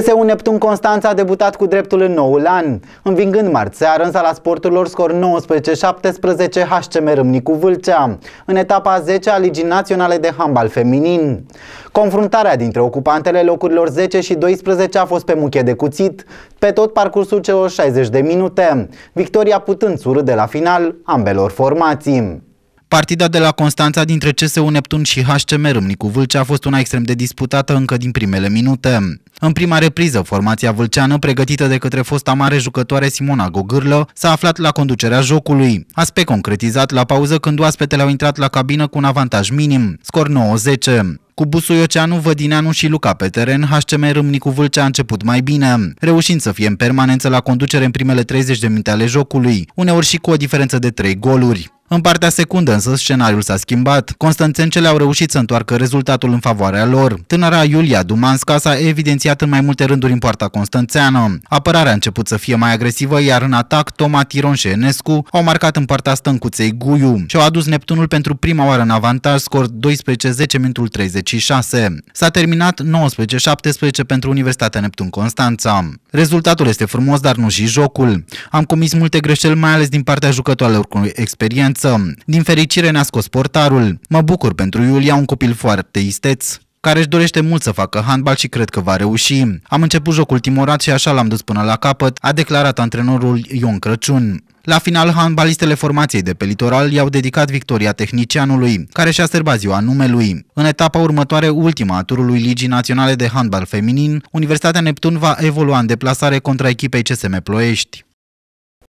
CSU Neptun Constanța a debutat cu dreptul în noul an, învingând marțea în la sporturilor scor 19-17 HCM Râmnicu Vâlcea, în etapa a 10 a Ligii Naționale de Handbal Feminin. Confruntarea dintre ocupantele locurilor 10 și 12 a fost pe muche de cuțit, pe tot parcursul celor 60 de minute, victoria putând surâ de la final ambelor formații. Partida de la Constanța dintre CSU Neptun și HCM Râmnicu Vâlcea a fost una extrem de disputată încă din primele minute. În prima repriză, formația vâlceană, pregătită de către fosta mare jucătoare Simona Gogârlă, s-a aflat la conducerea jocului. Aspect concretizat la pauză când oaspetele au intrat la cabină cu un avantaj minim, scor 9-10. Cu Busu Ioceanu, Vădineanu și Luca pe teren, HCM Râmnicu Vâlcea a început mai bine, reușind să fie în permanență la conducere în primele 30 de minute ale jocului, uneori și cu o diferență de 3 goluri. În partea secundă, însă, scenariul s-a schimbat. Constanțencele au reușit să întoarcă rezultatul în favoarea lor. Tânăra Iulia Dumanska s-a evidențiat în mai multe rânduri în poarta constanțeană. Apărarea a început să fie mai agresivă, iar în atac, Toma Tiron și Enescu au marcat în partea stâncuței Guiu și au adus Neptunul pentru prima oară în avantaj, scor 12-10 minutul 36. S-a terminat 19-17 pentru Universitatea Neptun Constanța. Rezultatul este frumos, dar nu și jocul. Am comis multe greșeli, mai ales din partea jucătoarelor cu experiență distanță. Din fericire ne-a scos portarul. Mă bucur pentru Iulia, un copil foarte isteț care își dorește mult să facă handbal și cred că va reuși. Am început jocul timorat și așa l-am dus până la capăt, a declarat antrenorul Ion Crăciun. La final, handbalistele formației de pe litoral i-au dedicat victoria tehnicianului, care și-a sărbat ziua numelui. În etapa următoare, ultima a turului Ligii Naționale de Handbal Feminin, Universitatea Neptun va evolua în deplasare contra echipei CSM Ploiești.